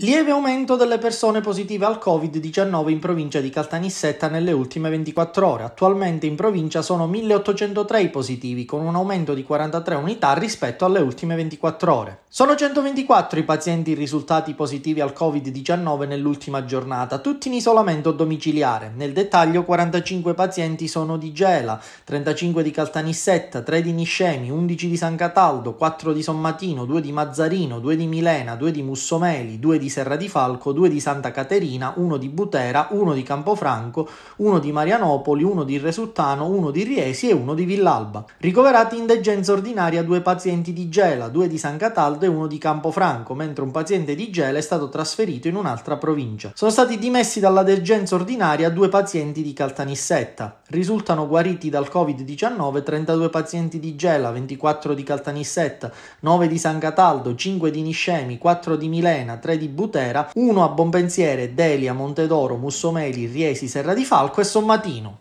Lieve aumento delle persone positive al Covid-19 in provincia di Caltanissetta nelle ultime 24 ore. Attualmente in provincia sono 1803 i positivi, con un aumento di 43 unità rispetto alle ultime 24 ore. Sono 124 i pazienti risultati positivi al Covid-19 nell'ultima giornata, tutti in isolamento domiciliare. Nel dettaglio 45 pazienti sono di Gela, 35 di Caltanissetta, 3 di Niscemi, 11 di San Cataldo, 4 di Sommatino, 2 di Mazzarino, 2 di Milena, 2 di Mussomeli, 2 di di Serra di Falco, due di Santa Caterina, uno di Butera, uno di Campofranco, uno di Marianopoli, uno di Resultano, uno di Riesi e uno di Villalba. Ricoverati in degenza ordinaria due pazienti di Gela, due di San Cataldo e uno di Campofranco, mentre un paziente di Gela è stato trasferito in un'altra provincia. Sono stati dimessi dalla degenza ordinaria due pazienti di Caltanissetta. Risultano guariti dal Covid-19 32 pazienti di Gela, 24 di Caltanissetta, 9 di San Cataldo, 5 di Niscemi, 4 di Milena, 3 di Butera, uno a Bompensiere, Delia, Montedoro, Mussomeli, Riesi, Serra di Falco e Sommatino.